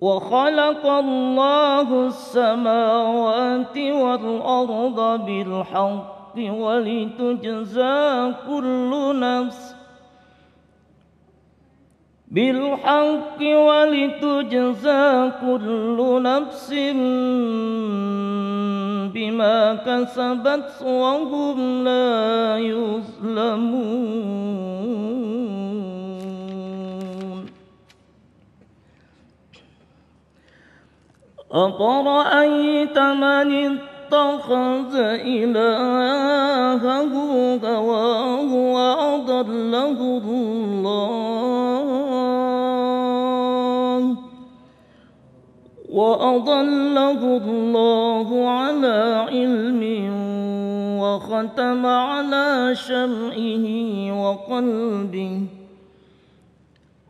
وخلق الله السماوات والأرض بالحق ولتجزى كل نفس بالحق ولتجزى كل نفس بما كسبت وهم لا يظلمون أفرأيت من اتخذ إلهه هواه وأضله الله وأضله الله على علم وختم على شمعه وقلبه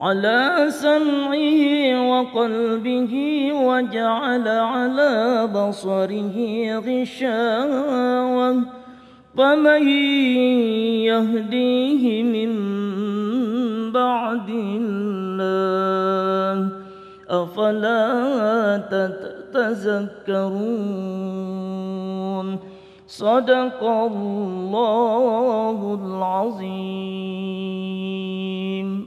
على سمعه وقلبه وجعل على بصره غشاوة فمن يهديه من بعد الله أفلا تتذكرون صدق الله العظيم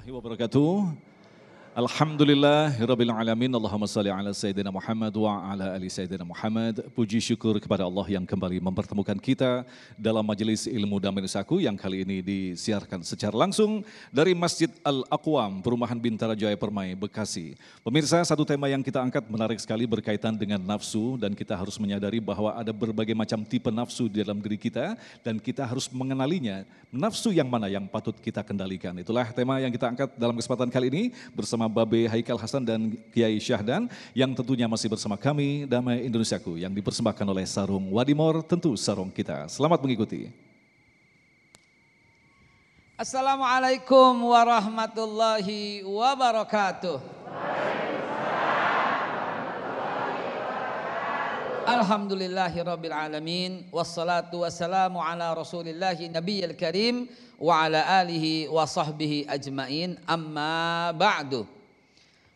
Rio Abracatu. Alhamdulillah, Rabbil Alamin, Allahumma salli ala Sayyidina Muhammad wa ala ali Sayyidina Muhammad. Puji syukur kepada Allah yang kembali mempertemukan kita dalam majelis ilmu damai Saku yang kali ini disiarkan secara langsung dari Masjid Al-Aqwam, Perumahan Bintara Jaya Permai, Bekasi. Pemirsa, satu tema yang kita angkat menarik sekali berkaitan dengan nafsu dan kita harus menyadari bahwa ada berbagai macam tipe nafsu di dalam diri kita dan kita harus mengenalinya. Nafsu yang mana yang patut kita kendalikan? Itulah tema yang kita angkat dalam kesempatan kali ini bersama bersama Babe Haikal Hasan dan Kiai Syahdan yang tentunya masih bersama kami Damai Indonesiaku yang dipersembahkan oleh Sarung Wadimor tentu sarung kita. Selamat mengikuti. Assalamualaikum warahmatullahi wabarakatuh. Alhamdulillahirrabbilalamin Wassalatu wassalamu ala rasulillahi nabiyyil karim Wa ala alihi wa sahbihi ajmain Amma ba'du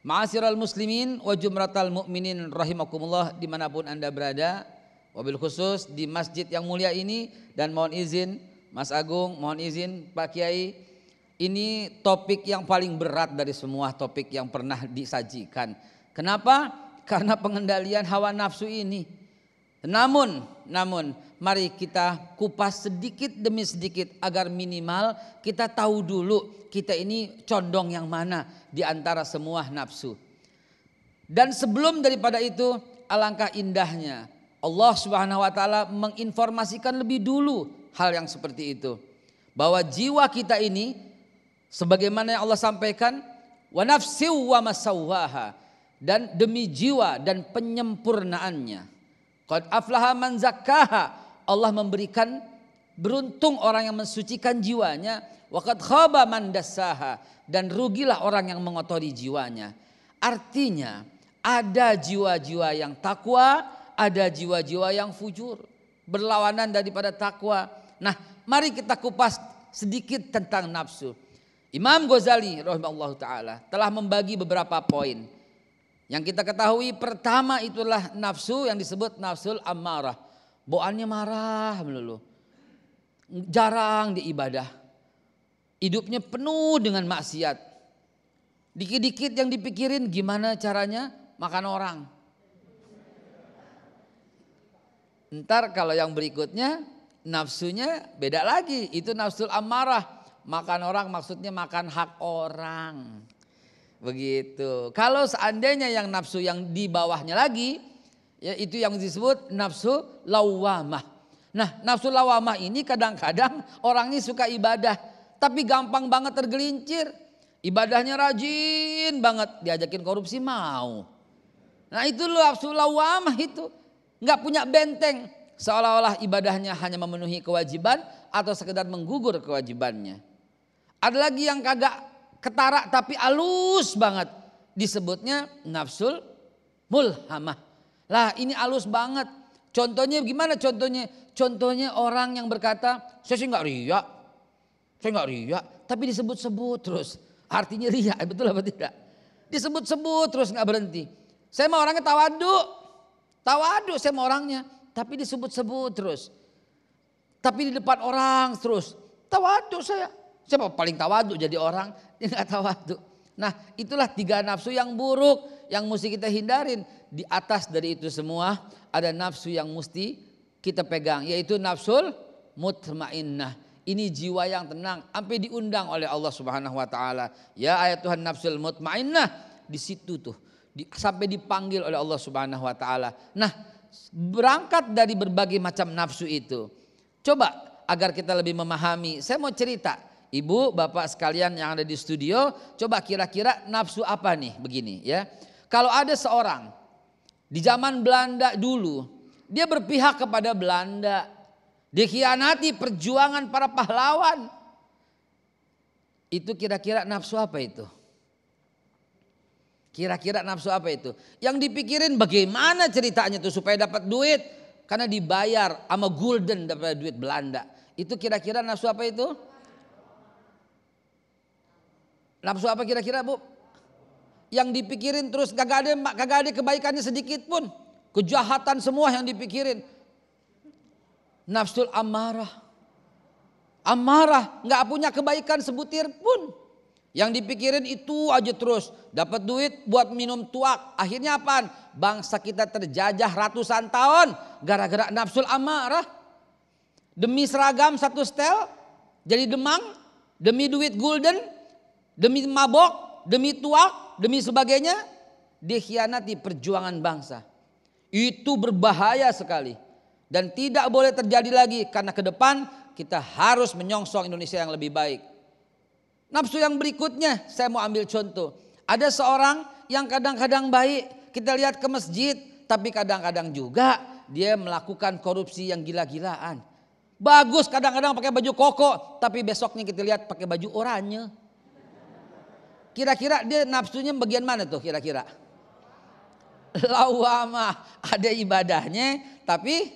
Ma'asiral muslimin wa jumratal mu'minin rahimakumullah dimanapun anda berada Wabil khusus di masjid yang mulia ini Dan mohon izin Mas Agung mohon izin Pak Kiai Ini topik yang paling berat dari semua topik yang pernah disajikan Kenapa? Kenapa? karena pengendalian hawa nafsu ini. Namun, namun mari kita kupas sedikit demi sedikit agar minimal kita tahu dulu kita ini condong yang mana di antara semua nafsu. Dan sebelum daripada itu alangkah indahnya Allah Subhanahu wa taala menginformasikan lebih dulu hal yang seperti itu. Bahwa jiwa kita ini sebagaimana yang Allah sampaikan wa nafsi wa masawwaha dan demi jiwa dan penyempurnaannya. Qad aflaha man zakkaha. Allah memberikan beruntung orang yang mensucikan jiwanya, qad khaba man dassaha dan rugilah orang yang mengotori jiwanya. Artinya ada jiwa-jiwa yang takwa, ada jiwa-jiwa yang fujur, berlawanan daripada takwa. Nah, mari kita kupas sedikit tentang nafsu. Imam Ghazali rahimahullah taala telah membagi beberapa poin. Yang kita ketahui pertama itulah nafsu yang disebut nafsul amarah, Boannya marah melulu. Jarang diibadah. Hidupnya penuh dengan maksiat. Dikit-dikit yang dipikirin gimana caranya makan orang. Ntar kalau yang berikutnya nafsunya beda lagi. Itu nafsul amarah Makan orang maksudnya makan hak orang. Begitu. Kalau seandainya yang nafsu yang di bawahnya lagi, ya itu yang disebut nafsu lawamah. Nah, nafsu lawamah ini kadang-kadang orang ini suka ibadah, tapi gampang banget tergelincir. Ibadahnya rajin banget, diajakin korupsi mau. Nah itu loh nafsu lawamah itu. Nggak punya benteng. Seolah-olah ibadahnya hanya memenuhi kewajiban atau sekedar menggugur kewajibannya. Ada lagi yang kagak ketara tapi alus banget. Disebutnya nafsul mulhamah. Lah ini alus banget. Contohnya gimana contohnya? Contohnya orang yang berkata, saya sih nggak riak. Saya nggak riak. Tapi disebut-sebut terus. Artinya riak, betul apa tidak? Disebut-sebut terus nggak berhenti. Saya mau orangnya tawadu. Tawadu saya mau orangnya. Tapi disebut-sebut terus. Tapi di depan orang terus. Tawadu saya. Siapa paling tawadu jadi orang? dia nggak tahu waktu. Nah itulah tiga nafsu yang buruk yang mesti kita hindarin. Di atas dari itu semua ada nafsu yang mesti kita pegang yaitu nafsul mutmainnah. Ini jiwa yang tenang sampai diundang oleh Allah Subhanahu wa taala. Ya ayat Tuhan nafsul mutmainnah di situ tuh sampai dipanggil oleh Allah Subhanahu wa taala. Nah, berangkat dari berbagai macam nafsu itu. Coba agar kita lebih memahami, saya mau cerita Ibu, bapak sekalian yang ada di studio, coba kira-kira nafsu apa nih begini ya. Kalau ada seorang di zaman Belanda dulu, dia berpihak kepada Belanda. Dikhianati perjuangan para pahlawan. Itu kira-kira nafsu apa itu? Kira-kira nafsu apa itu? Yang dipikirin bagaimana ceritanya tuh supaya dapat duit karena dibayar sama gulden daripada duit Belanda. Itu kira-kira nafsu apa itu? Nafsu apa kira-kira bu? Yang dipikirin terus kagak ada, kagak ada kebaikannya sedikit pun. Kejahatan semua yang dipikirin. Nafsul amarah. Amarah, nggak punya kebaikan sebutir pun. Yang dipikirin itu aja terus. Dapat duit buat minum tuak. Akhirnya apa? Bangsa kita terjajah ratusan tahun. Gara-gara nafsul amarah. Demi seragam satu stel Jadi demang. Demi duit golden demi mabok, demi tua, demi sebagainya, dikhianati perjuangan bangsa. Itu berbahaya sekali dan tidak boleh terjadi lagi karena ke depan kita harus menyongsong Indonesia yang lebih baik. Nafsu yang berikutnya saya mau ambil contoh. Ada seorang yang kadang-kadang baik, kita lihat ke masjid tapi kadang-kadang juga dia melakukan korupsi yang gila-gilaan. Bagus kadang-kadang pakai baju koko, tapi besoknya kita lihat pakai baju oranye. Kira-kira dia nafsunya bagian mana tuh kira-kira? Lawama ada ibadahnya tapi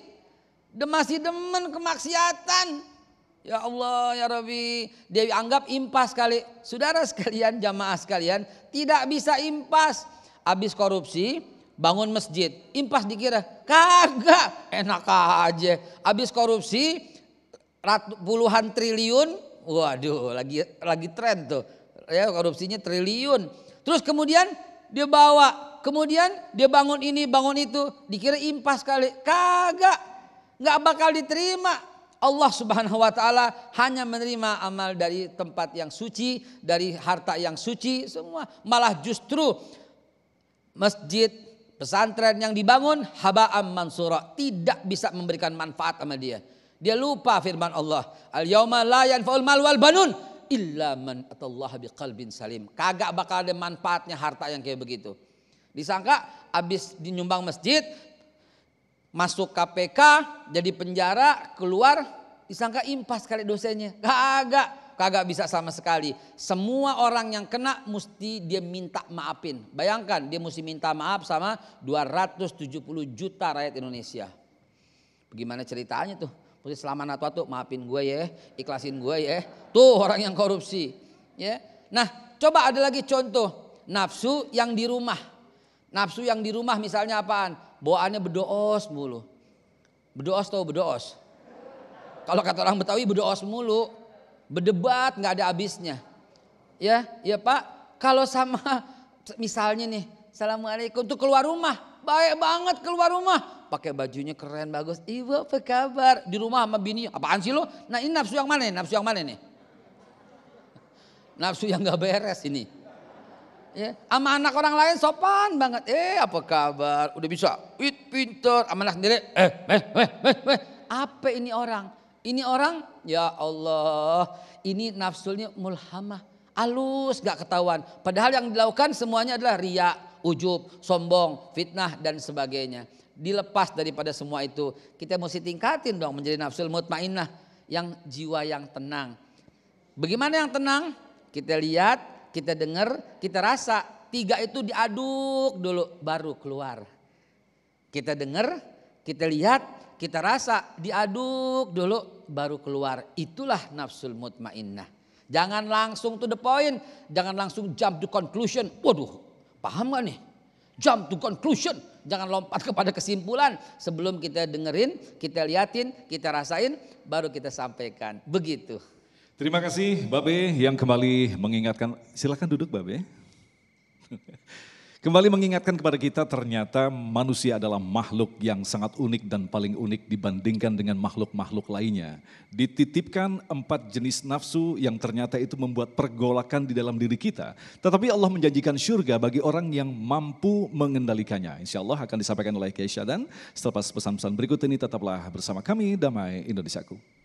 masih demen kemaksiatan. Ya Allah, ya Rabbi. Dia anggap impas kali. Saudara sekalian, jamaah sekalian, tidak bisa impas. Habis korupsi, bangun masjid. Impas dikira, kagak, enak aja. Habis korupsi, puluhan triliun, waduh lagi lagi tren tuh ya korupsinya triliun. Terus kemudian dia bawa, kemudian dia bangun ini, bangun itu, dikira impas kali. Kagak, nggak bakal diterima. Allah Subhanahu wa taala hanya menerima amal dari tempat yang suci, dari harta yang suci, semua. Malah justru masjid, pesantren yang dibangun haba'am mansura tidak bisa memberikan manfaat sama dia. Dia lupa firman Allah, "Al yauma la yanfa'ul mal wal banun." illa man atallaha biqalbin salim. Kagak bakal ada manfaatnya harta yang kayak begitu. Disangka habis dinyumbang masjid, masuk KPK, jadi penjara, keluar, disangka impas kali dosanya. Kagak, kagak bisa sama sekali. Semua orang yang kena mesti dia minta maafin. Bayangkan dia mesti minta maaf sama 270 juta rakyat Indonesia. Bagaimana ceritanya tuh? Mesti selama natwa tuh maafin gue ya, ikhlasin gue ya. Tuh orang yang korupsi. Ya. Nah, coba ada lagi contoh nafsu yang di rumah. Nafsu yang di rumah misalnya apaan? Bawaannya berdoos mulu. Berdoos tau berdoos. Kalau kata orang Betawi berdoos mulu. Berdebat nggak ada habisnya. Ya, ya Pak. Kalau sama misalnya nih, Assalamualaikum tuh keluar rumah. Baik banget keluar rumah pakai bajunya keren bagus. Ibu apa kabar? Di rumah sama bini. Apaan sih lo? Nah ini nafsu yang mana nih? Nafsu yang mana nih? Nafsu yang gak beres ini. Ya, sama anak orang lain sopan banget. Eh apa kabar? Udah bisa. Wit pinter. Sama anak sendiri. Eh, eh, eh, eh, eh. Apa ini orang? Ini orang, ya Allah, ini nafsunya mulhamah, alus gak ketahuan. Padahal yang dilakukan semuanya adalah riak, ujub, sombong, fitnah dan sebagainya dilepas daripada semua itu. Kita mesti tingkatin dong menjadi nafsul mutmainnah yang jiwa yang tenang. Bagaimana yang tenang? Kita lihat, kita dengar, kita rasa. Tiga itu diaduk dulu baru keluar. Kita dengar, kita lihat, kita rasa, diaduk dulu baru keluar. Itulah nafsul mutmainnah. Jangan langsung to the point. Jangan langsung jump to conclusion. Waduh, paham gak nih? Jump to conclusion. Jangan lompat kepada kesimpulan sebelum kita dengerin, kita liatin, kita rasain, baru kita sampaikan. Begitu. Terima kasih Babe yang kembali mengingatkan. Silakan duduk Babe. Kembali mengingatkan kepada kita ternyata manusia adalah makhluk yang sangat unik dan paling unik dibandingkan dengan makhluk-makhluk lainnya. Dititipkan empat jenis nafsu yang ternyata itu membuat pergolakan di dalam diri kita. Tetapi Allah menjanjikan surga bagi orang yang mampu mengendalikannya. Insya Allah akan disampaikan oleh Keisha dan setelah pesan-pesan berikut ini tetaplah bersama kami Damai Indonesiaku.